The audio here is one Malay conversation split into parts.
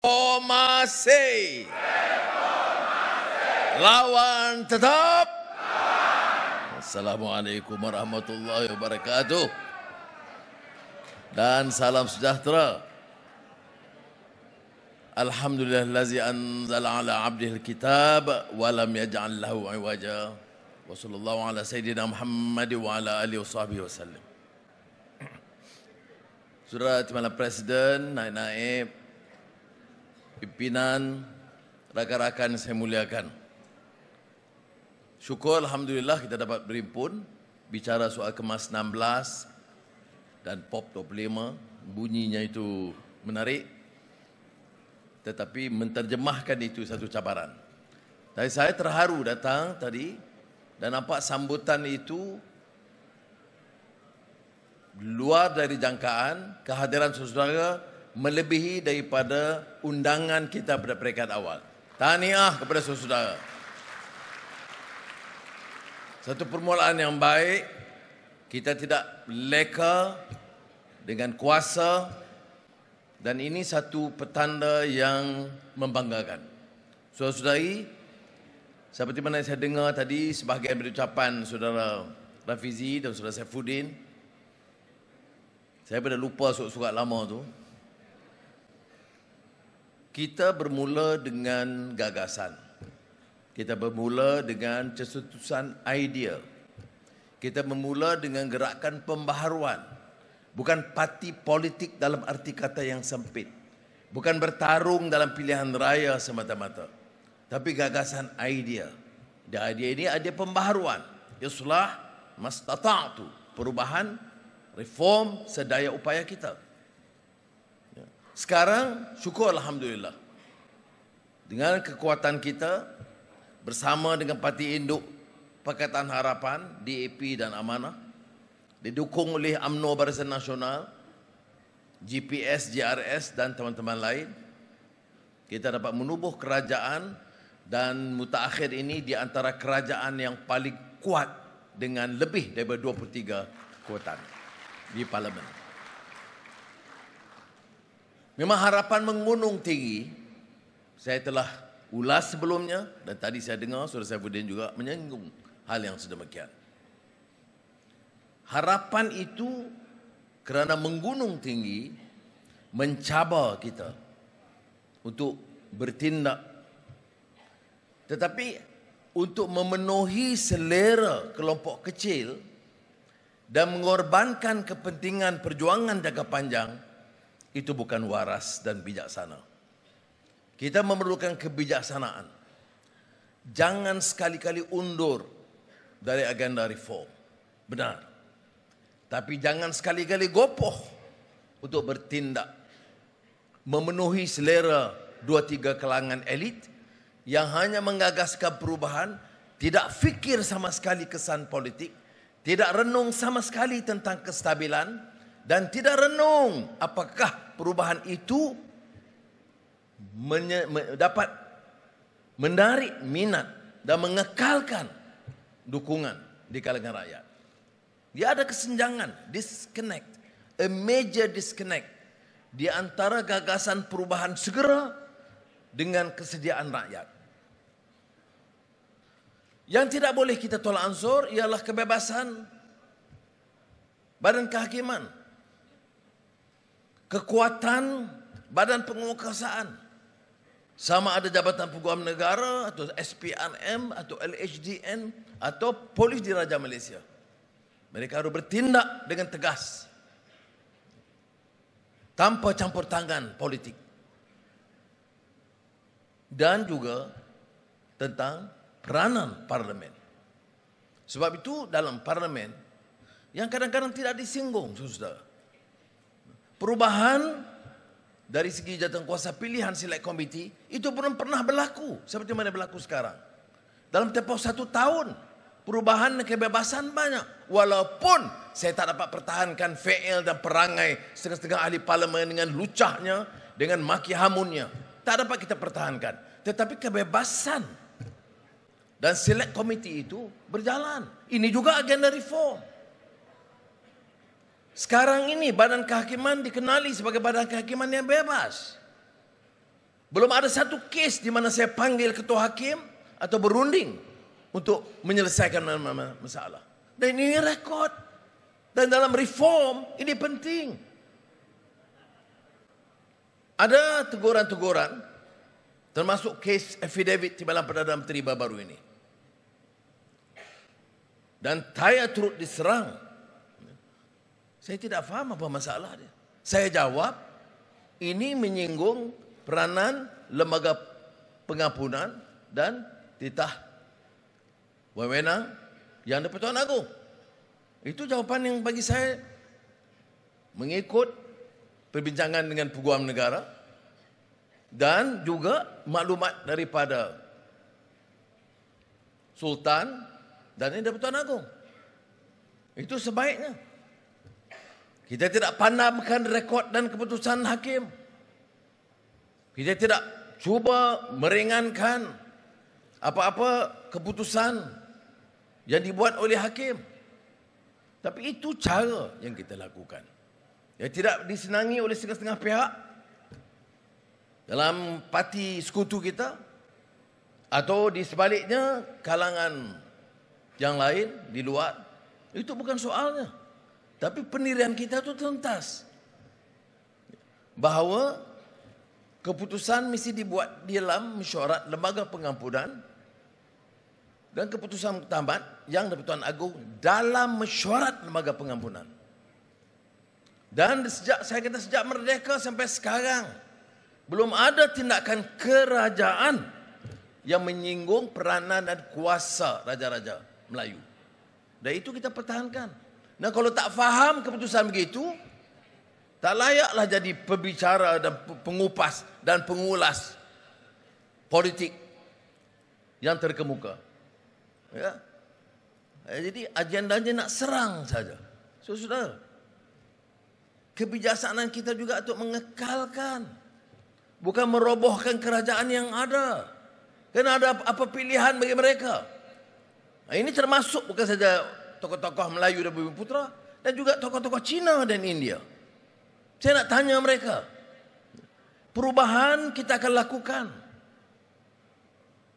Reformasi. Reformasi. Lawan tetap. Lawan. Assalamualaikum warahmatullahi wabarakatuh. Dan salam sejahtera. Alhamdulillah lazi anzal ala abdihil kitab walam yaj'al lahu iwaja. Wa sallallahu ala sayyidina wa ala alihi wa sahbihi wa sallam. Surat Presiden, naik-naik, pimpinan, rakan-rakan saya muliakan. Syukur Alhamdulillah kita dapat berimpun bicara soal kemas 16 dan POP 25. Bunyinya itu menarik. Tetapi menterjemahkan itu satu cabaran. Tadi saya terharu datang tadi dan nampak sambutan itu luar dari jangkaan kehadiran saudara-saudara melebihi daripada undangan kita pada peringkat awal. Tahniah kepada saudara-saudara. Satu permulaan yang baik, kita tidak leka dengan kuasa dan ini satu petanda yang membanggakan. Saudara-saudari, seperti mana saya dengar tadi sebahagian dari saudara Rafizi dan saudara Saifuddin, saya pernah lupa surat-surat lama tu kita bermula dengan gagasan. Kita bermula dengan cetusan idea. Kita bermula dengan gerakan pembaharuan. Bukan parti politik dalam arti kata yang sempit. Bukan bertarung dalam pilihan raya semata-mata. Tapi gagasan idea. Dan idea ini ada pembaharuan. Islah mastata'atu. Perubahan, reform sedaya upaya Kita. Sekarang syukur Alhamdulillah Dengan kekuatan kita Bersama dengan parti induk Pakatan Harapan DAP dan Amanah Didukung oleh UMNO Barisan Nasional GPS, GRS dan teman-teman lain Kita dapat menubuh kerajaan Dan mutakhir ini di antara kerajaan yang paling kuat Dengan lebih daripada 23 kekuatan di parlimen. Memang harapan menggunung tinggi. Saya telah ulas sebelumnya dan tadi saya dengar Saudara Saifuddin juga menyinggung hal yang sedemikian. Harapan itu kerana menggunung tinggi mencabar kita untuk bertindak. Tetapi untuk memenuhi selera kelompok kecil dan mengorbankan kepentingan perjuangan jangka panjang, itu bukan waras dan bijaksana. Kita memerlukan kebijaksanaan. Jangan sekali-kali undur dari agenda reform. Benar. Tapi jangan sekali-kali gopoh untuk bertindak. Memenuhi selera dua tiga kelangan elit yang hanya mengagaskan perubahan, tidak fikir sama sekali kesan politik, tidak renung sama sekali tentang kestabilan, dan tidak renung apakah perubahan itu menye, me, dapat menarik minat dan mengekalkan dukungan di kalangan rakyat. Dia ada kesenjangan, disconnect, a major disconnect di antara gagasan perubahan segera dengan kesediaan rakyat. Yang tidak boleh kita tolak ansur ialah kebebasan badan kehakiman kekuatan badan penguasaan sama ada jabatan peguam negara atau SPRM atau LHDN atau polis diraja Malaysia mereka harus bertindak dengan tegas tanpa campur tangan politik dan juga tentang peranan parlimen sebab itu dalam parlimen yang kadang-kadang tidak disinggung sudah perubahan dari segi jatuh kuasa pilihan select committee itu belum pernah berlaku seperti mana berlaku sekarang. Dalam tempoh satu tahun, perubahan kebebasan banyak. Walaupun saya tak dapat pertahankan VL dan perangai setengah-setengah ahli parlimen dengan lucahnya, dengan maki hamunnya. Tak dapat kita pertahankan. Tetapi kebebasan dan select committee itu berjalan. Ini juga agenda reform. Sekarang ini badan kehakiman dikenali sebagai badan kehakiman yang bebas. Belum ada satu kes di mana saya panggil ketua hakim atau berunding untuk menyelesaikan masalah. Dan ini rekod. Dan dalam reform ini penting. Ada teguran-teguran termasuk kes affidavit di dalam Perdana Menteri baru ini. Dan saya turut diserang saya tidak faham apa masalah dia. Saya jawab, ini menyinggung peranan lembaga pengampunan dan titah wewenang yang dipertuan aku. Itu jawapan yang bagi saya mengikut perbincangan dengan peguam negara dan juga maklumat daripada Sultan dan yang dipertuan aku. Itu sebaiknya. Kita tidak pandamkan rekod dan keputusan hakim. Kita tidak cuba meringankan apa-apa keputusan yang dibuat oleh hakim. Tapi itu cara yang kita lakukan. Yang tidak disenangi oleh setengah-setengah pihak dalam parti sekutu kita atau di sebaliknya kalangan yang lain di luar itu bukan soalnya. Tapi pendirian kita itu tuntas. bahawa keputusan mesti dibuat di dalam mesyuarat lembaga pengampunan dan keputusan tambat yang dari Tuan Agung dalam mesyuarat lembaga pengampunan. Dan sejak saya kata sejak merdeka sampai sekarang belum ada tindakan kerajaan yang menyinggung peranan dan kuasa raja-raja Melayu. Dan itu kita pertahankan. Dan kalau tak faham keputusan begitu, tak layaklah jadi pembicara dan pengupas dan pengulas politik yang terkemuka. Ya. Eh, jadi agendanya nak serang saja. So, saudara, kebijaksanaan kita juga untuk mengekalkan bukan merobohkan kerajaan yang ada. Kan ada apa pilihan bagi mereka? Nah, ini termasuk bukan saja tokoh-tokoh Melayu dan Bumi Putra dan juga tokoh-tokoh Cina dan India. Saya nak tanya mereka. Perubahan kita akan lakukan.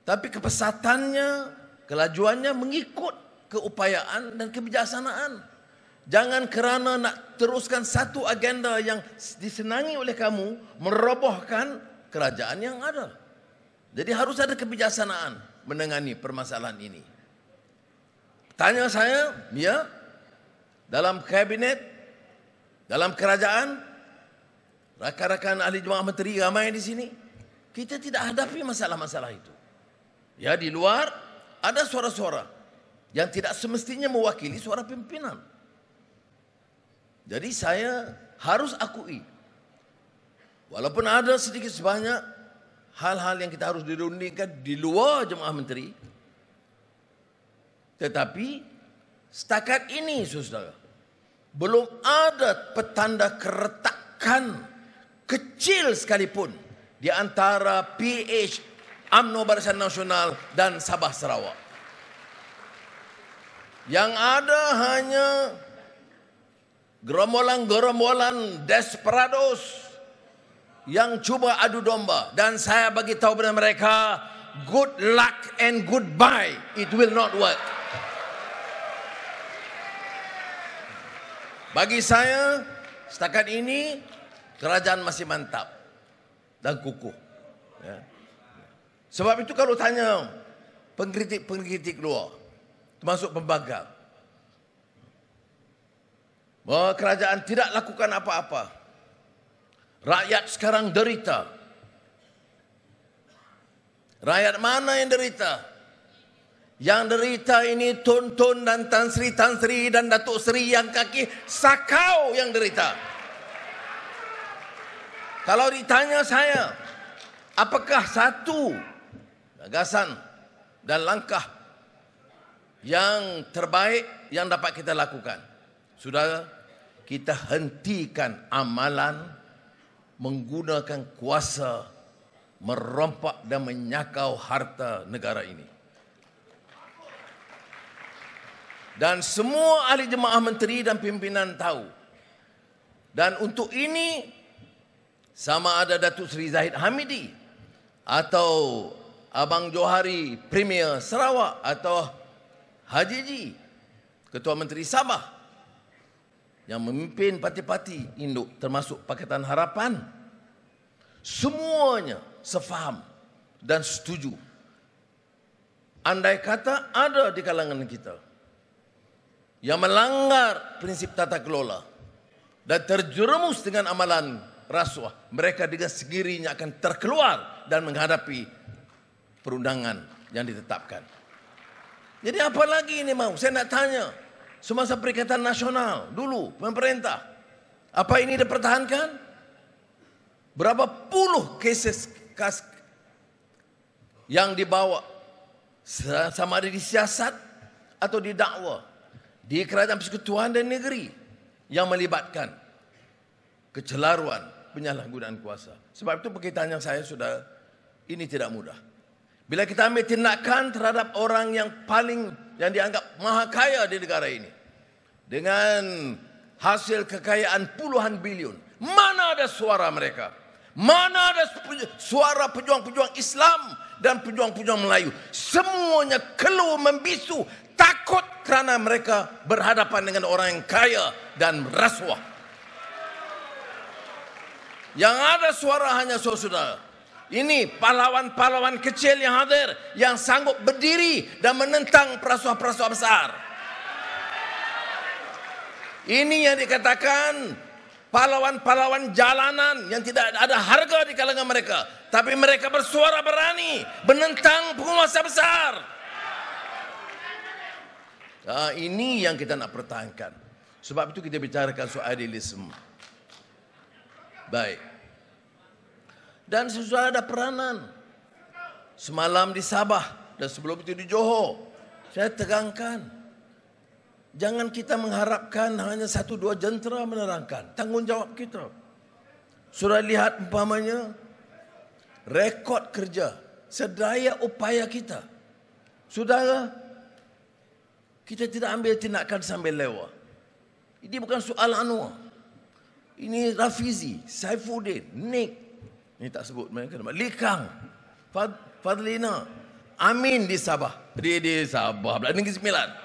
Tapi kepesatannya, kelajuannya mengikut keupayaan dan kebijaksanaan. Jangan kerana nak teruskan satu agenda yang disenangi oleh kamu merobohkan kerajaan yang ada. Jadi harus ada kebijaksanaan menangani permasalahan ini. Tanya saya, ya, dalam kabinet, dalam kerajaan, rakan-rakan ahli jemaah menteri ramai di sini, kita tidak hadapi masalah-masalah itu. Ya, di luar ada suara-suara yang tidak semestinya mewakili suara pimpinan. Jadi saya harus akui, walaupun ada sedikit sebanyak hal-hal yang kita harus dirundingkan di luar jemaah menteri, tetapi setakat ini saudara belum ada petanda keretakan kecil sekalipun di antara PH UMNO Barisan Nasional dan Sabah Sarawak. Yang ada hanya gerombolan-gerombolan desperados yang cuba adu domba dan saya bagi tahu kepada mereka good luck and goodbye it will not work. Bagi saya setakat ini kerajaan masih mantap dan kukuh. Ya. Sebab itu kalau tanya pengkritik-pengkritik luar termasuk pembagang bahawa kerajaan tidak lakukan apa-apa. Rakyat sekarang derita. Rakyat mana yang derita? Rakyat yang derita ini tuntun dan tan sri tan sri dan datuk seri yang kaki sakau yang derita. Kalau ditanya saya, apakah satu gagasan dan langkah yang terbaik yang dapat kita lakukan? Sudah kita hentikan amalan menggunakan kuasa merompak dan menyakau harta negara ini. Dan semua ahli jemaah menteri dan pimpinan tahu. Dan untuk ini sama ada Datuk Seri Zahid Hamidi atau Abang Johari Premier Sarawak atau Haji Ji Ketua Menteri Sabah yang memimpin parti-parti induk termasuk Pakatan Harapan semuanya sefaham dan setuju andai kata ada di kalangan kita yang melanggar prinsip tata kelola dan terjerumus dengan amalan rasuah, mereka dengan sendirinya akan terkeluar dan menghadapi perundangan yang ditetapkan. Jadi apa lagi ini mau? Saya nak tanya. Semasa Perikatan Nasional dulu, pemerintah. Apa ini dipertahankan? Berapa puluh kes kas yang dibawa sama ada disiasat atau didakwa? di kerajaan persekutuan dan negeri yang melibatkan kecelaruan penyalahgunaan kuasa. Sebab itu perkaitan yang saya sudah ini tidak mudah. Bila kita ambil tindakan terhadap orang yang paling yang dianggap maha kaya di negara ini dengan hasil kekayaan puluhan bilion, mana ada suara mereka? Mana ada suara pejuang-pejuang Islam dan pejuang-pejuang Melayu. Semuanya keluh membisu takut kerana mereka berhadapan dengan orang yang kaya dan rasuah. Yang ada suara hanya sosial. Ini pahlawan-pahlawan kecil yang hadir yang sanggup berdiri dan menentang perasuah-perasuah besar. Ini yang dikatakan pahlawan-pahlawan jalanan yang tidak ada harga di kalangan mereka. Tapi mereka bersuara berani menentang penguasa besar. Nah, ya, ini yang kita nak pertahankan. Sebab itu kita bicarakan soal idealisme. Baik. Dan sesuatu ada peranan. Semalam di Sabah dan sebelum itu di Johor. Saya tegangkan. Jangan kita mengharapkan hanya satu dua jentera menerangkan. Tanggungjawab kita. Sudah lihat umpamanya rekod kerja sedaya upaya kita. Saudara, kita tidak ambil tindakan sambil lewa. Ini bukan soal Anwar. Ini Rafizi, Saifuddin, Nik, Ini tak sebut mereka nama. Likang, Fadlina, Amin di Sabah. Di, di Sabah pula. Negeri Sembilan.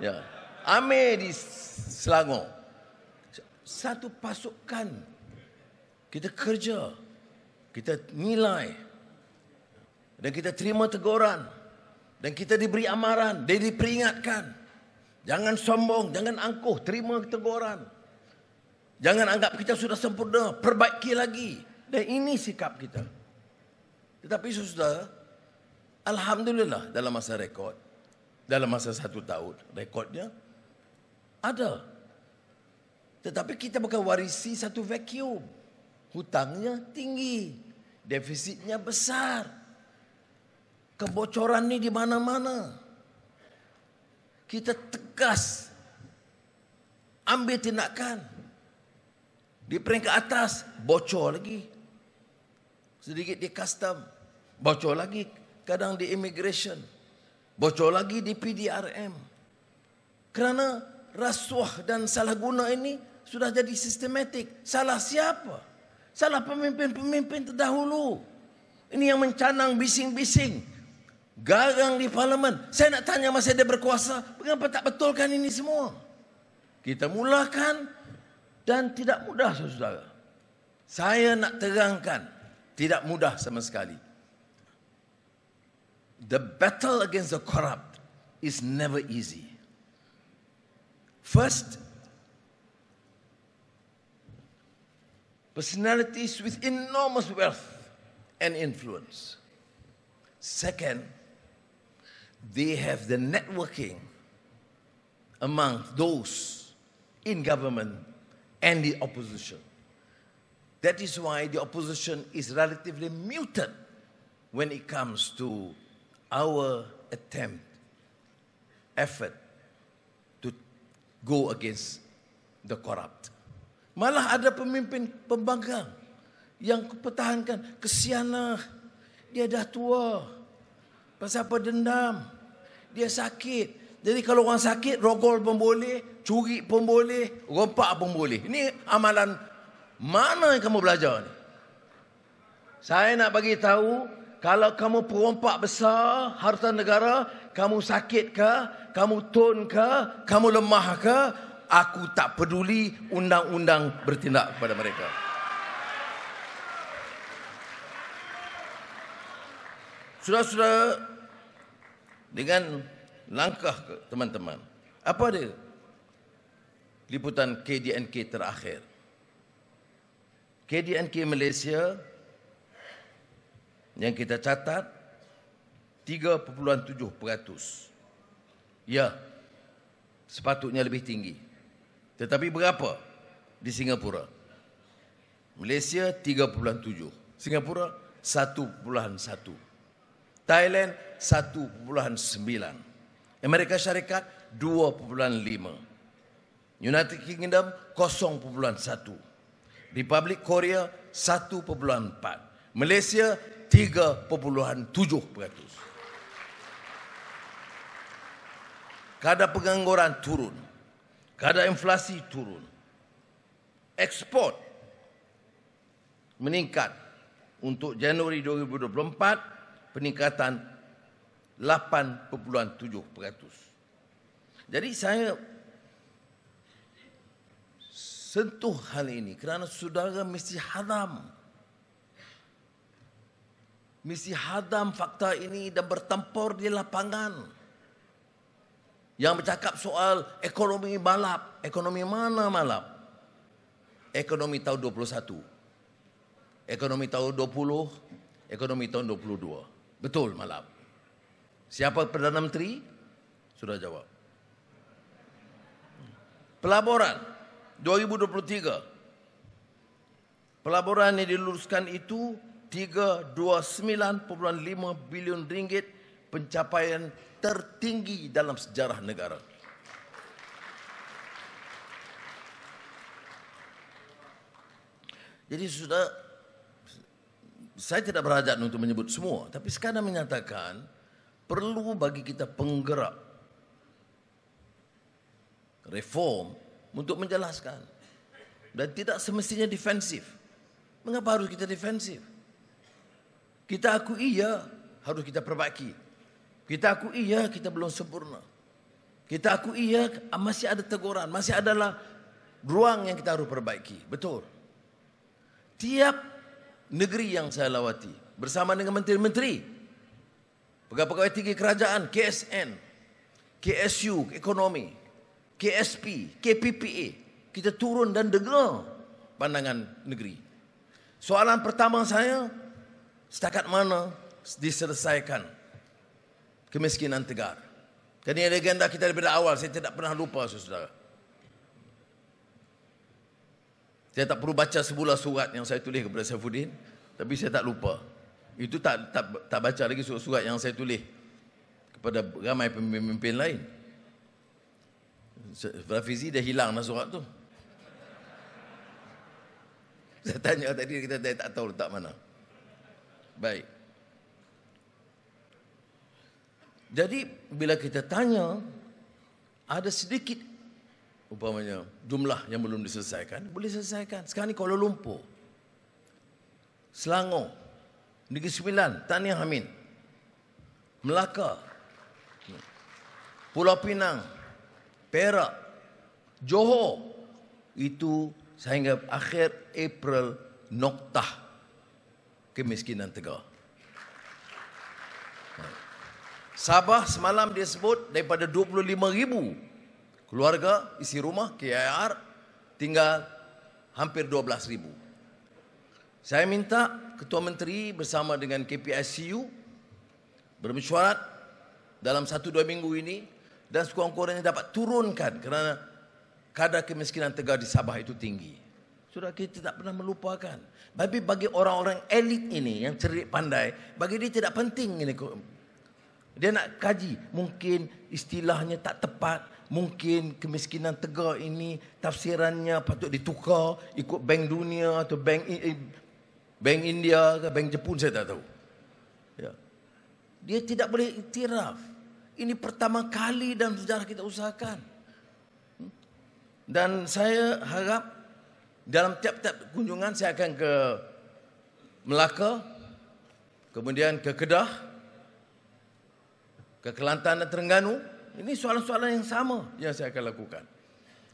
Ya. Amir di Selangor. Satu pasukan kita kerja, kita nilai dan kita terima teguran dan kita diberi amaran, dia diperingatkan. Jangan sombong, jangan angkuh, terima teguran. Jangan anggap kita sudah sempurna, perbaiki lagi. Dan ini sikap kita. Tetapi sudah, Alhamdulillah dalam masa rekod, dalam masa satu tahun rekodnya ada tetapi kita bukan warisi satu vacuum hutangnya tinggi defisitnya besar kebocoran ni di mana-mana kita tegas ambil tindakan di peringkat atas bocor lagi sedikit di custom bocor lagi kadang di immigration Bocor lagi di PDRM. Kerana rasuah dan salah guna ini sudah jadi sistematik. Salah siapa? Salah pemimpin-pemimpin terdahulu. Ini yang mencanang bising-bising. Garang di parlimen. Saya nak tanya masa dia berkuasa, kenapa tak betulkan ini semua? Kita mulakan dan tidak mudah saudara. Saya nak terangkan tidak mudah sama sekali. the battle against the corrupt is never easy. First, personalities with enormous wealth and influence. Second, they have the networking among those in government and the opposition. That is why the opposition is relatively muted when it comes to our attempt, effort to go against the corrupt. Malah ada pemimpin pembangkang yang pertahankan kesianlah dia dah tua pasal apa dendam dia sakit jadi kalau orang sakit rogol pun boleh curi pun boleh rompak pun boleh ini amalan mana yang kamu belajar ni saya nak bagi tahu kalau kamu perompak besar harta negara, kamu sakit ke, kamu tun ke, kamu lemah ke, aku tak peduli undang-undang bertindak kepada mereka. Sudah-sudah dengan langkah ke, teman-teman. Apa dia? Liputan KDNK terakhir. KDNK Malaysia yang kita catat 3.7%. Ya. Sepatutnya lebih tinggi. Tetapi berapa di Singapura? Malaysia 3.7, Singapura 1.1, Thailand 1.9, Amerika Syarikat 2.5, United Kingdom 0.1, Republik Korea 1.4, Malaysia 3.7%. Kadar pengangguran turun. Kadar inflasi turun. Ekspor meningkat untuk Januari 2024 peningkatan 8.7%. Jadi saya sentuh hal ini kerana saudara mesti hadam mesti hadam fakta ini dan bertempur di lapangan. Yang bercakap soal ekonomi malap. Ekonomi mana malap? Ekonomi tahun 21. Ekonomi tahun 20. Ekonomi tahun 22. Betul malap. Siapa Perdana Menteri? Sudah jawab. Pelaburan 2023. Pelaburan yang diluluskan itu 329.5 bilion ringgit pencapaian tertinggi dalam sejarah negara. Jadi sudah saya tidak berhajat untuk menyebut semua tapi sekadar menyatakan perlu bagi kita penggerak reform untuk menjelaskan dan tidak semestinya defensif. Mengapa harus kita defensif? Kita akui iya, harus kita perbaiki. Kita akui iya kita belum sempurna. Kita akui iya masih ada teguran, masih adalah ruang yang kita harus perbaiki. Betul. Tiap negeri yang saya lawati bersama dengan menteri-menteri pegawai-pegawai tinggi kerajaan KSN KSU ekonomi KSP KPPA kita turun dan dengar pandangan negeri soalan pertama saya setakat mana diselesaikan kemiskinan tegar. Jadi ini agenda kita daripada awal. Saya tidak pernah lupa, saudara. Saya tak perlu baca sebulan surat yang saya tulis kepada Syafuddin, Tapi saya tak lupa. Itu tak tak, tak baca lagi surat-surat yang saya tulis. Kepada ramai pemimpin lain. Rafizi dah hilang dah surat tu. Saya tanya tadi, kita tak tahu letak mana. Baik. Jadi bila kita tanya ada sedikit umpamanya jumlah yang belum diselesaikan, boleh selesaikan. Sekarang ni Kuala Lumpur. Selangor. Negeri Sembilan, Tanah Amin. Melaka. Pulau Pinang. Perak. Johor. Itu sehingga akhir April noktah kemiskinan tegar. Sabah semalam dia sebut daripada ribu keluarga isi rumah KIR tinggal hampir 12 ribu. Saya minta Ketua Menteri bersama dengan KPICU bermesyuarat dalam satu dua minggu ini dan sekurang-kurangnya dapat turunkan kerana kadar kemiskinan tegar di Sabah itu tinggi. Sudah kita tak pernah melupakan. Tapi bagi orang-orang elit ini yang cerdik pandai, bagi dia tidak penting ini. Dia nak kaji, mungkin istilahnya tak tepat, mungkin kemiskinan tegar ini tafsirannya patut ditukar ikut bank dunia atau bank bank India ke bank Jepun saya tak tahu. Ya. Dia tidak boleh iktiraf. Ini pertama kali dalam sejarah kita usahakan. Hmm? Dan saya harap dalam tiap-tiap kunjungan saya akan ke Melaka, kemudian ke Kedah, ke Kelantan dan Terengganu. Ini soalan-soalan yang sama yang saya akan lakukan.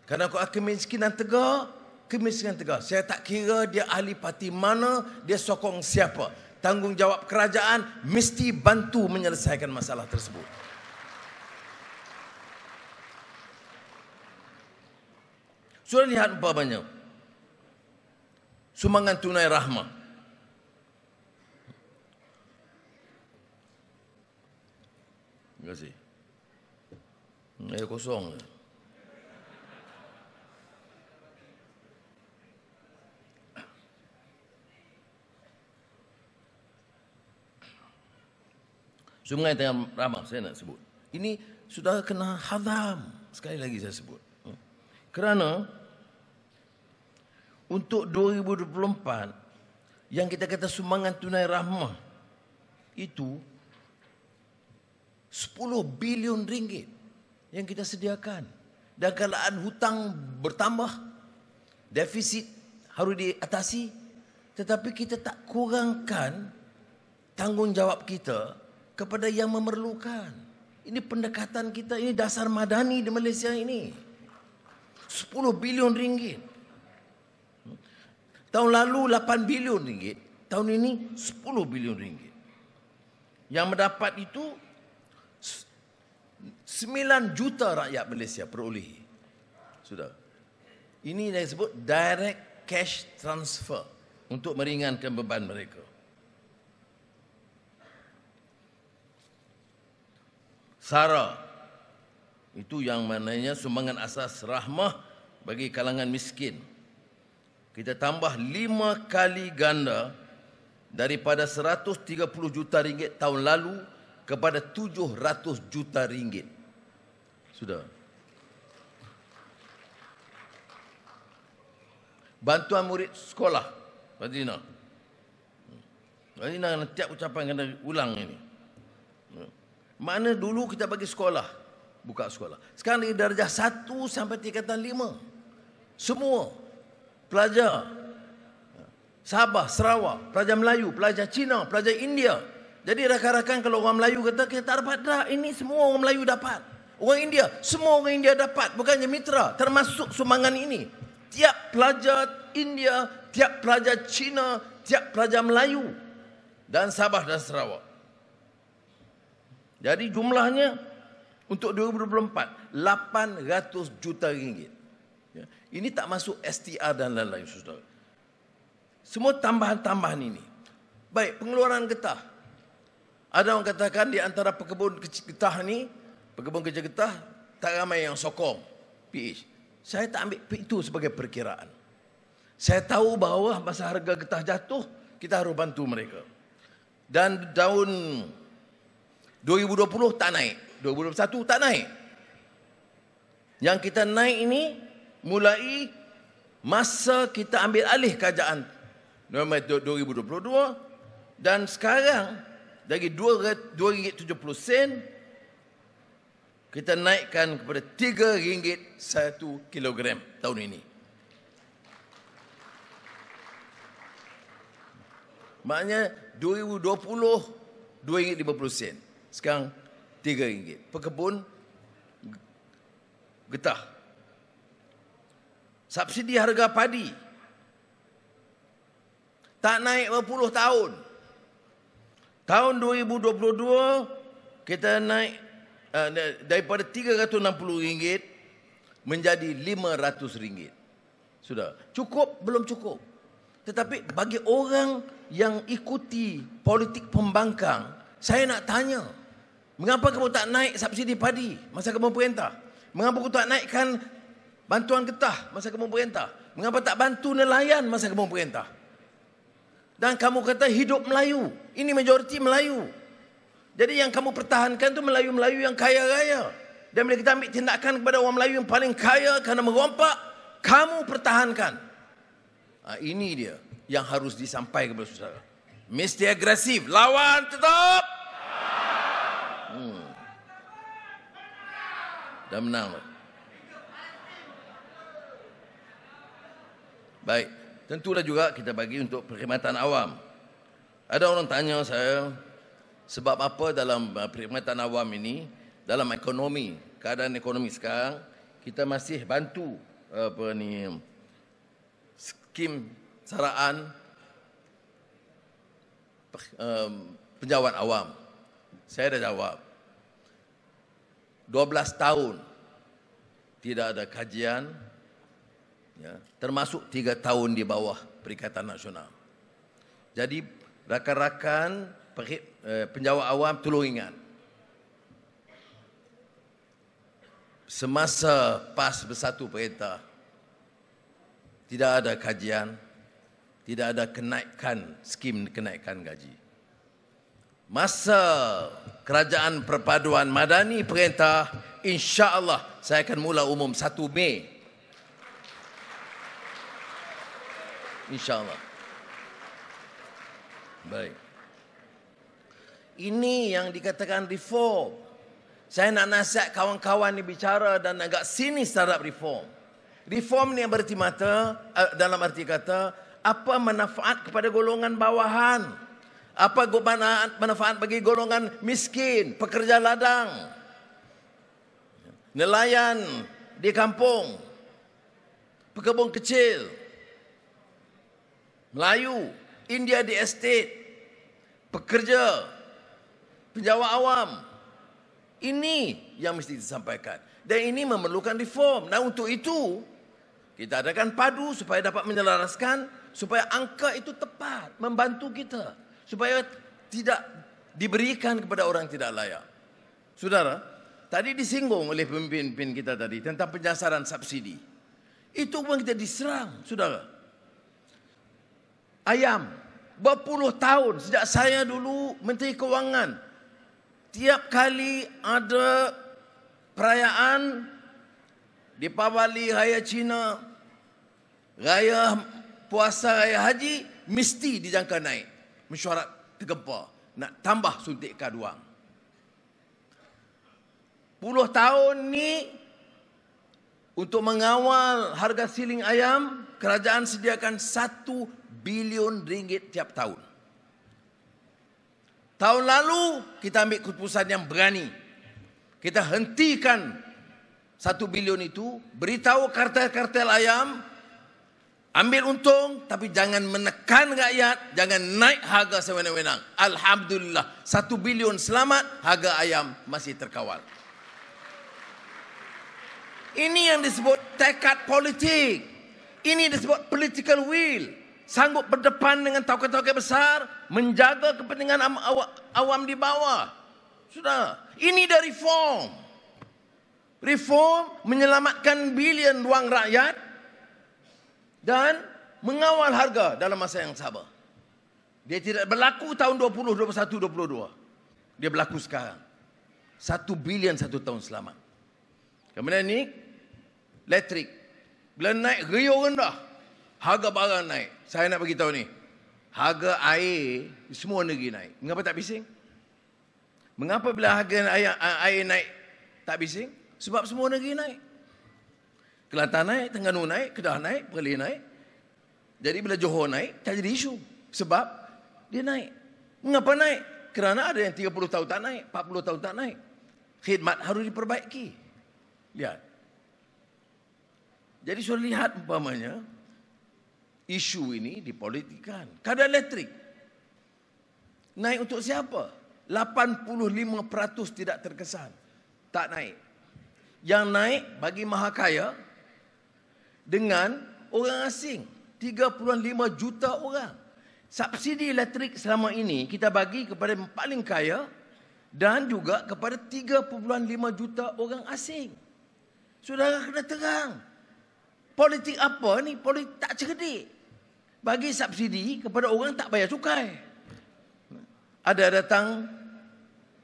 Karena aku akan kemiskinan tegak, kemiskinan tegak. Saya tak kira dia ahli parti mana, dia sokong siapa. Tanggungjawab kerajaan mesti bantu menyelesaikan masalah tersebut. Surah lihat umpamanya. banyak sumangan tunai rahmah. enggak sih, hmm, Air kosong. Sungai tengah ramah saya nak sebut. Ini sudah kena hadam. Sekali lagi saya sebut. Hmm. Kerana untuk 2024 yang kita kata sumbangan tunai rahmah itu 10 bilion ringgit yang kita sediakan dan keadaan hutang bertambah defisit harus diatasi tetapi kita tak kurangkan tanggungjawab kita kepada yang memerlukan ini pendekatan kita ini dasar madani di Malaysia ini 10 bilion ringgit Tahun lalu 8 bilion ringgit, tahun ini 10 bilion ringgit. Yang mendapat itu 9 juta rakyat Malaysia perolehi. Sudah. Ini yang disebut direct cash transfer untuk meringankan beban mereka. Sara itu yang mananya sumbangan asas rahmah bagi kalangan miskin kita tambah lima kali ganda daripada 130 juta ringgit tahun lalu kepada 700 juta ringgit. Sudah. Bantuan murid sekolah. Badina. Badina kena tiap ucapan kena ulang ini. Mana dulu kita bagi sekolah. Buka sekolah. Sekarang dari darjah satu sampai tingkatan lima, Semua. Semua pelajar Sabah, Sarawak, pelajar Melayu, pelajar Cina, pelajar India. Jadi rakan-rakan kalau orang Melayu kata kita tak dapat dah, ini semua orang Melayu dapat. Orang India, semua orang India dapat, bukannya mitra, termasuk sumbangan ini. Tiap pelajar India, tiap pelajar Cina, tiap pelajar Melayu dan Sabah dan Sarawak. Jadi jumlahnya untuk 2024, 800 juta ringgit. Ini tak masuk STR dan lain-lain, saudara. Semua tambahan-tambahan ini. Baik, pengeluaran getah. Ada orang katakan di antara pekebun getah ni, pekebun kerja getah, tak ramai yang sokong PH. Saya tak ambil itu sebagai perkiraan. Saya tahu bahawa masa harga getah jatuh, kita harus bantu mereka. Dan tahun 2020 tak naik. 2021 tak naik. Yang kita naik ini mulai masa kita ambil alih kerajaan November 2022 dan sekarang dari 2 70 sen kita naikkan kepada 3 ringgit 1 kilogram tahun ini. Maknanya 2020 ringgit 50 sen. Sekarang 3 ringgit. Pekebun getah Subsidi harga padi. Tak naik berpuluh tahun. Tahun 2022 kita naik uh, daripada RM360 menjadi RM500. Sudah. Cukup belum cukup. Tetapi bagi orang yang ikuti politik pembangkang, saya nak tanya, mengapa kamu tak naik subsidi padi masa kamu perintah? Mengapa kamu tak naikkan bantuan getah masa kamu perintah? Mengapa tak bantu nelayan masa kamu perintah? Dan kamu kata hidup Melayu. Ini majoriti Melayu. Jadi yang kamu pertahankan tu Melayu-Melayu yang kaya raya. Dan bila kita ambil tindakan kepada orang Melayu yang paling kaya kerana merompak, kamu pertahankan. Ha, ini dia yang harus disampaikan kepada saudara. Mesti agresif. Lawan tetap. Hmm. Dah menang. Lah. Baik, tentulah juga kita bagi untuk perkhidmatan awam. Ada orang tanya saya, sebab apa dalam uh, perkhidmatan awam ini, dalam ekonomi, keadaan ekonomi sekarang, kita masih bantu apa ni skim saraan um, penjawat awam. Saya dah jawab. 12 tahun tidak ada kajian ya, termasuk tiga tahun di bawah Perikatan Nasional. Jadi rakan-rakan eh, penjawab awam tolong ingat. Semasa PAS bersatu perintah, tidak ada kajian, tidak ada kenaikan skim kenaikan gaji. Masa kerajaan perpaduan madani perintah, insya Allah saya akan mula umum 1 Mei insyaallah. Baik. Ini yang dikatakan reform. Saya nak nasihat kawan-kawan ni bicara dan agak sinis terhadap reform. Reform ni yang berarti mata eh, dalam arti kata apa manfaat kepada golongan bawahan? Apa manfaat manfaat bagi golongan miskin, pekerja ladang? Nelayan di kampung, pekebun kecil, Melayu, India di estate, pekerja, penjawa awam. Ini yang mesti disampaikan. Dan ini memerlukan reform. Dan untuk itu, kita adakan padu supaya dapat menyelaraskan, supaya angka itu tepat, membantu kita. Supaya tidak diberikan kepada orang yang tidak layak. Saudara, tadi disinggung oleh pemimpin-pemimpin kita tadi tentang penjasaran subsidi. Itu pun kita diserang, saudara ayam. Berpuluh tahun sejak saya dulu Menteri Kewangan. Tiap kali ada perayaan di Pabali Raya Cina, Raya Puasa Raya Haji, mesti dijangka naik. Mesyuarat tergempa. Nak tambah suntikan wang. Puluh tahun ni untuk mengawal harga siling ayam, kerajaan sediakan satu bilion ringgit tiap tahun. Tahun lalu kita ambil keputusan yang berani. Kita hentikan satu bilion itu, beritahu kartel-kartel ayam, ambil untung tapi jangan menekan rakyat, jangan naik harga sewenang-wenang. Alhamdulillah, satu bilion selamat, harga ayam masih terkawal. Ini yang disebut tekad politik. Ini disebut political will sanggup berdepan dengan tokoh-tokoh besar menjaga kepentingan awam di bawah. Sudah. Ini dari reform. Reform menyelamatkan bilion wang rakyat dan mengawal harga dalam masa yang sama. Dia tidak berlaku tahun 2021, 2022. Dia berlaku sekarang. Satu bilion satu tahun selamat. Kemudian ni, elektrik. Bila naik, rio rendah. Harga barang naik saya nak bagi tahu ni. Harga air semua negeri naik. Mengapa tak bising? Mengapa bila harga air, air naik tak bising? Sebab semua negeri naik. Kelantan naik, Tengganu naik, Kedah naik, Perlis naik. Jadi bila Johor naik, tak jadi isu. Sebab dia naik. Mengapa naik? Kerana ada yang 30 tahun tak naik, 40 tahun tak naik. Khidmat harus diperbaiki. Lihat. Jadi suruh lihat umpamanya, isu ini dipolitikan. Kadar elektrik naik untuk siapa? 85% tidak terkesan. Tak naik. Yang naik bagi mahakaya dengan orang asing. 35 juta orang. Subsidi elektrik selama ini kita bagi kepada yang paling kaya dan juga kepada 3.5 juta orang asing. Saudara kena terang. Politik apa ni? Politik tak cerdik bagi subsidi kepada orang tak bayar cukai. Ada datang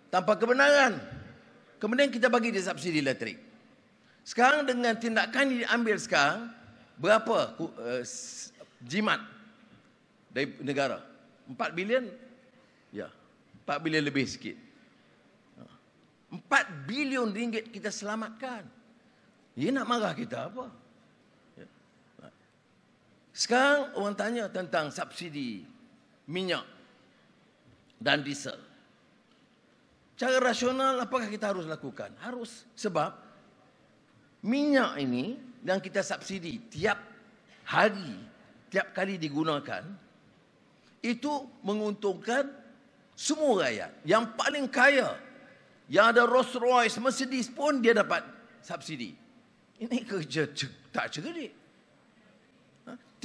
tanpa kebenaran. Kemudian kita bagi dia subsidi elektrik. Sekarang dengan tindakan yang diambil sekarang, berapa eh, jimat dari negara? 4 bilion? Ya, 4 bilion lebih sikit. 4 bilion ringgit kita selamatkan. Dia nak marah kita apa? Sekarang orang tanya tentang subsidi minyak dan diesel. Cara rasional apakah kita harus lakukan? Harus sebab minyak ini yang kita subsidi tiap hari, tiap kali digunakan itu menguntungkan semua rakyat. Yang paling kaya, yang ada Rolls Royce, Mercedes pun dia dapat subsidi. Ini kerja tak cerdik.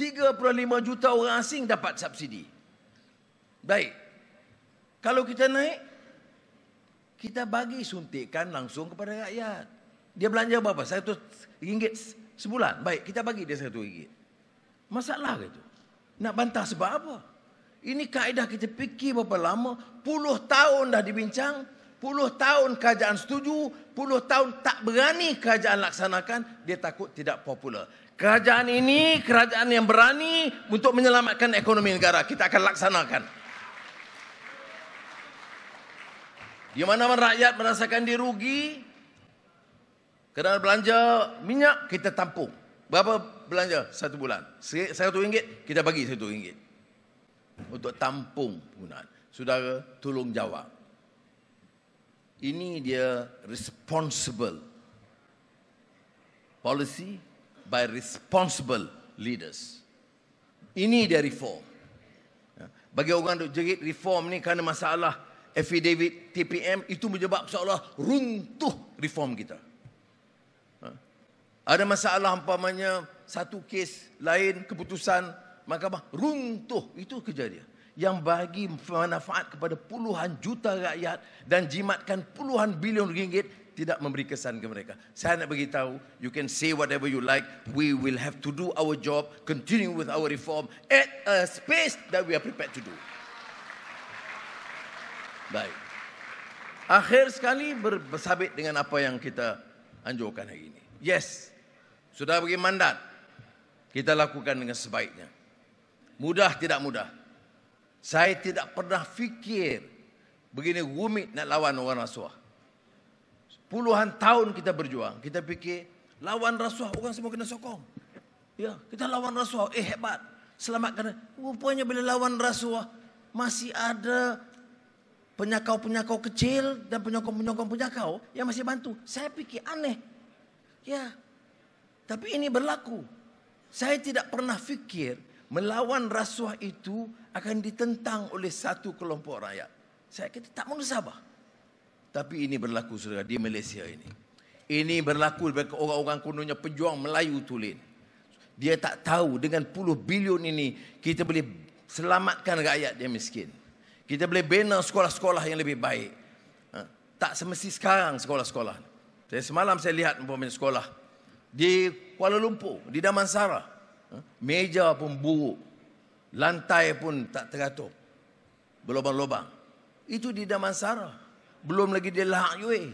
3.5 juta orang asing dapat subsidi. Baik. Kalau kita naik, kita bagi suntikan langsung kepada rakyat. Dia belanja berapa? Satu ringgit sebulan. Baik, kita bagi dia satu ringgit. Masalah ke itu? Nak bantah sebab apa? Ini kaedah kita fikir berapa lama. Puluh tahun dah dibincang. Puluh tahun kerajaan setuju. Puluh tahun tak berani kerajaan laksanakan. Dia takut tidak popular. Kerajaan ini kerajaan yang berani untuk menyelamatkan ekonomi negara. Kita akan laksanakan. Di mana mana rakyat merasakan dirugi, kerana belanja minyak, kita tampung. Berapa belanja satu bulan? Satu ringgit, kita bagi satu ringgit. Untuk tampung penggunaan. Saudara, tolong jawab. Ini dia responsible policy by responsible leaders. Ini dia reform. Ya. Bagi orang duk jerit reform ni kerana masalah David TPM itu menyebab seolah runtuh reform kita. Ha. Ada masalah umpamanya satu kes lain keputusan mahkamah runtuh itu kejadian Yang bagi manfaat kepada puluhan juta rakyat dan jimatkan puluhan bilion ringgit tidak memberi kesan kepada mereka. Saya nak bagi tahu, you can say whatever you like, we will have to do our job, continue with our reform at a space that we are prepared to do. Baik. Akhir sekali bersabit dengan apa yang kita anjurkan hari ini. Yes, sudah bagi mandat, kita lakukan dengan sebaiknya. Mudah tidak mudah. Saya tidak pernah fikir begini rumit nak lawan orang rasuah. Puluhan tahun kita berjuang. Kita fikir lawan rasuah orang semua kena sokong. Ya, kita lawan rasuah. Eh hebat. Selamatkan. Rupanya bila lawan rasuah masih ada penyakau-penyakau kecil dan penyokong-penyokong-penyakau yang masih bantu. Saya fikir aneh. Ya. Tapi ini berlaku. Saya tidak pernah fikir melawan rasuah itu akan ditentang oleh satu kelompok rakyat. Saya kita tak mengesabah. Tapi ini berlaku saudara di Malaysia ini. Ini berlaku bagi orang-orang kononnya pejuang Melayu tulen. Dia tak tahu dengan puluh bilion ini kita boleh selamatkan rakyat yang miskin. Kita boleh bina sekolah-sekolah yang lebih baik. Ha, tak semesti sekarang sekolah-sekolah. Saya semalam saya lihat pemain sekolah di Kuala Lumpur, di Damansara. Ha, meja pun buruk. Lantai pun tak teratur. Berlubang-lubang. Itu di Damansara. Belum lagi dia lahak yue.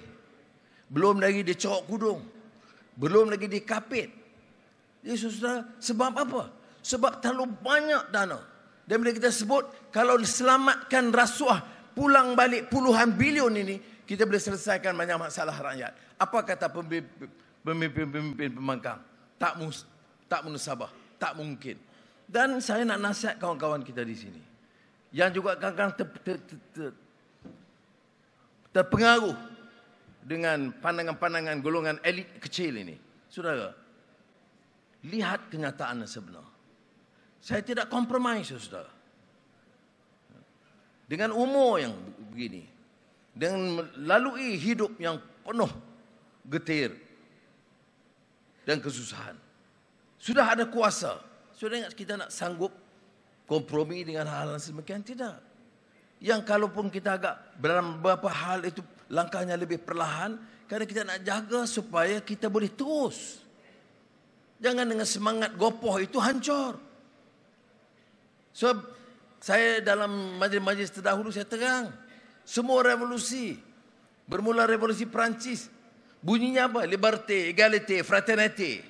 Belum lagi dia corok kudung. Belum lagi dia kapit. Yesus ya, susah sebab apa? Sebab terlalu banyak tanah. Dan bila kita sebut kalau diselamatkan rasuah pulang balik puluhan bilion ini, kita boleh selesaikan banyak masalah rakyat. Apa kata pemimpin-pemimpin pemangkang? Tak mus, tak munasabah, tak mungkin. Dan saya nak nasihat kawan-kawan kita di sini. Yang juga kadang-kadang ter, ter, ter, ter, terpengaruh dengan pandangan-pandangan golongan elit kecil ini. Saudara, lihat kenyataan sebenar. Saya tidak kompromi saudara. Dengan umur yang begini, dengan melalui hidup yang penuh getir dan kesusahan. Sudah ada kuasa. Sudah ingat kita nak sanggup kompromi dengan hal-hal semacam tidak yang kalaupun kita agak dalam beberapa hal itu langkahnya lebih perlahan kerana kita nak jaga supaya kita boleh terus. Jangan dengan semangat gopoh itu hancur. So saya dalam majlis-majlis terdahulu saya terang semua revolusi bermula revolusi Perancis bunyinya apa? Liberty, égalité, Fraternity.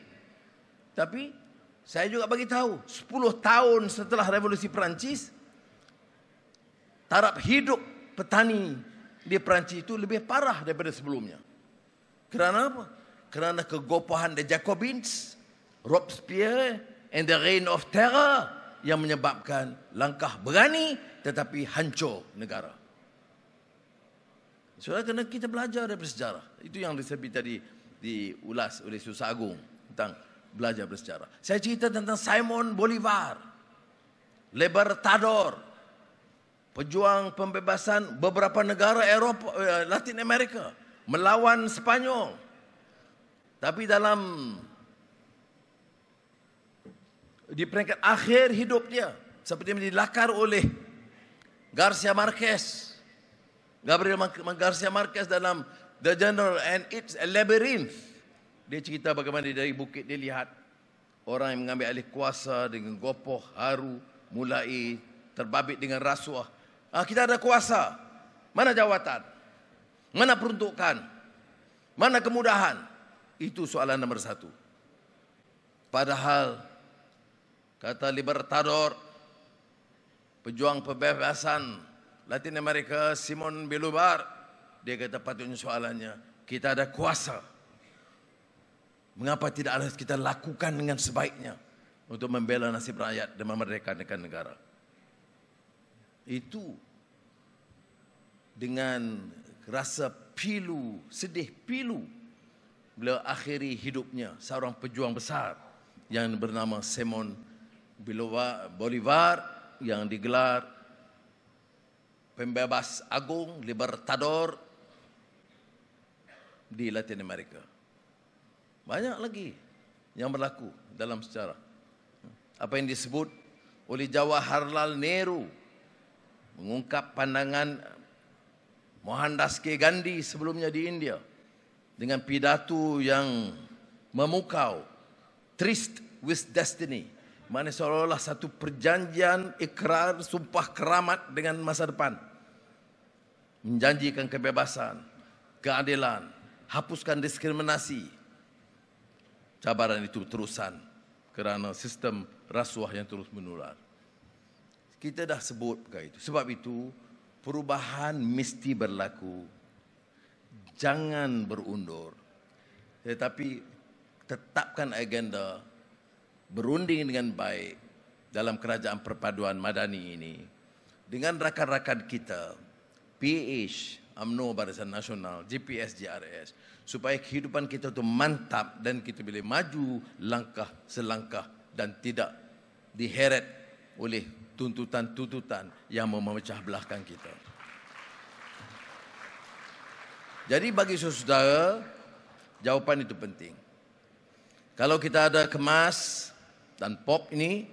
Tapi saya juga bagi tahu 10 tahun setelah revolusi Perancis taraf hidup petani di Perancis itu lebih parah daripada sebelumnya. Kerana apa? Kerana kegopohan the Jacobins, Robespierre and the reign of terror yang menyebabkan langkah berani tetapi hancur negara. Sudah kena kita belajar daripada sejarah. Itu yang disebut tadi diulas oleh Susah Agung tentang belajar bersejarah. Saya cerita tentang Simon Bolivar, Libertador, pejuang pembebasan beberapa negara Eropa eh, Latin Amerika melawan Spanyol. Tapi dalam di peringkat akhir hidup dia seperti yang dilakar oleh Garcia Marquez Gabriel Garcia Marquez dalam The General and It's Labyrinth dia cerita bagaimana dari bukit dia lihat orang yang mengambil alih kuasa dengan gopoh haru mulai terbabit dengan rasuah Ah, kita ada kuasa. Mana jawatan? Mana peruntukan? Mana kemudahan? Itu soalan nomor satu. Padahal, kata Libertador, pejuang pembebasan Latin Amerika, Simon Bolivar dia kata patutnya soalannya, kita ada kuasa. Mengapa tidak harus kita lakukan dengan sebaiknya untuk membela nasib rakyat dan memerdekakan negara? Itu dengan rasa pilu, sedih pilu bila akhiri hidupnya seorang pejuang besar yang bernama Simon Bolivar yang digelar pembebas agung libertador di Latin Amerika. Banyak lagi yang berlaku dalam sejarah. Apa yang disebut oleh Jawaharlal Nehru mengungkap pandangan Mohandas K. Gandhi sebelumnya di India dengan pidato yang memukau trist with destiny mana seolah-olah satu perjanjian ikrar sumpah keramat dengan masa depan menjanjikan kebebasan keadilan hapuskan diskriminasi cabaran itu terusan kerana sistem rasuah yang terus menular kita dah sebut perkara itu sebab itu perubahan mesti berlaku. Jangan berundur. Tetapi tetapkan agenda berunding dengan baik dalam kerajaan perpaduan madani ini dengan rakan-rakan kita PH AMNO, Barisan Nasional GPS JRS supaya kehidupan kita itu mantap dan kita boleh maju langkah selangkah dan tidak diheret oleh tuntutan-tuntutan yang memecah belahkan kita. Jadi bagi saudara, jawapan itu penting. Kalau kita ada kemas dan pop ini,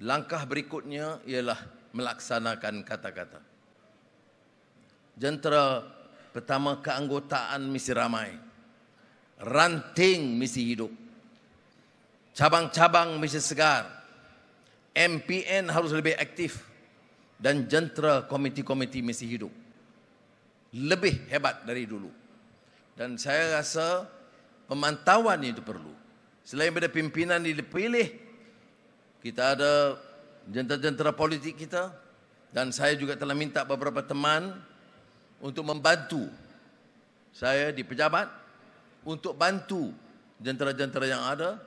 langkah berikutnya ialah melaksanakan kata-kata. Jentera pertama keanggotaan misi ramai. Ranting misi hidup. Cabang-cabang misi segar. MPN harus lebih aktif dan jentera komiti-komiti mesti hidup. Lebih hebat dari dulu. Dan saya rasa pemantauan itu perlu. Selain daripada pimpinan yang dipilih, kita ada jentera-jentera politik kita dan saya juga telah minta beberapa teman untuk membantu saya di pejabat untuk bantu jentera-jentera yang ada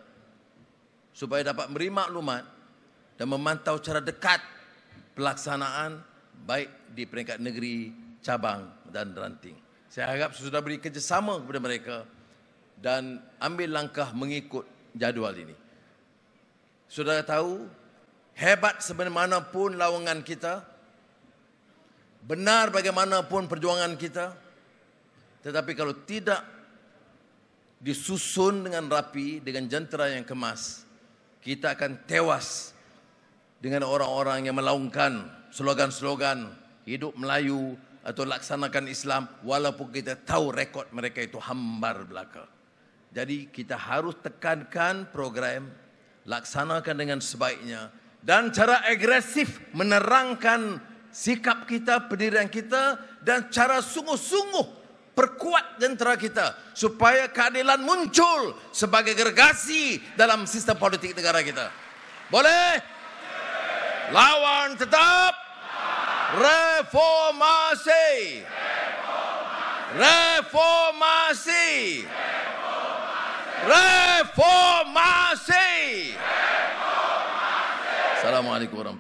supaya dapat beri maklumat dan memantau secara dekat pelaksanaan baik di peringkat negeri, cabang dan ranting. Saya harap sudah beri kerjasama kepada mereka dan ambil langkah mengikut jadual ini. Saudara tahu hebat sebenarnya pun lawangan kita, benar bagaimanapun perjuangan kita, tetapi kalau tidak disusun dengan rapi, dengan jentera yang kemas, kita akan tewas dengan orang-orang yang melaungkan slogan-slogan hidup Melayu atau laksanakan Islam walaupun kita tahu rekod mereka itu hambar belaka. Jadi kita harus tekankan program laksanakan dengan sebaiknya dan cara agresif menerangkan sikap kita, pendirian kita dan cara sungguh-sungguh perkuat jentera kita supaya keadilan muncul sebagai gergasi dalam sistem politik negara kita. Boleh? Lawan tetap. Reformasi. Reformasi. Reformasi. Reformasi. Assalamualaikum.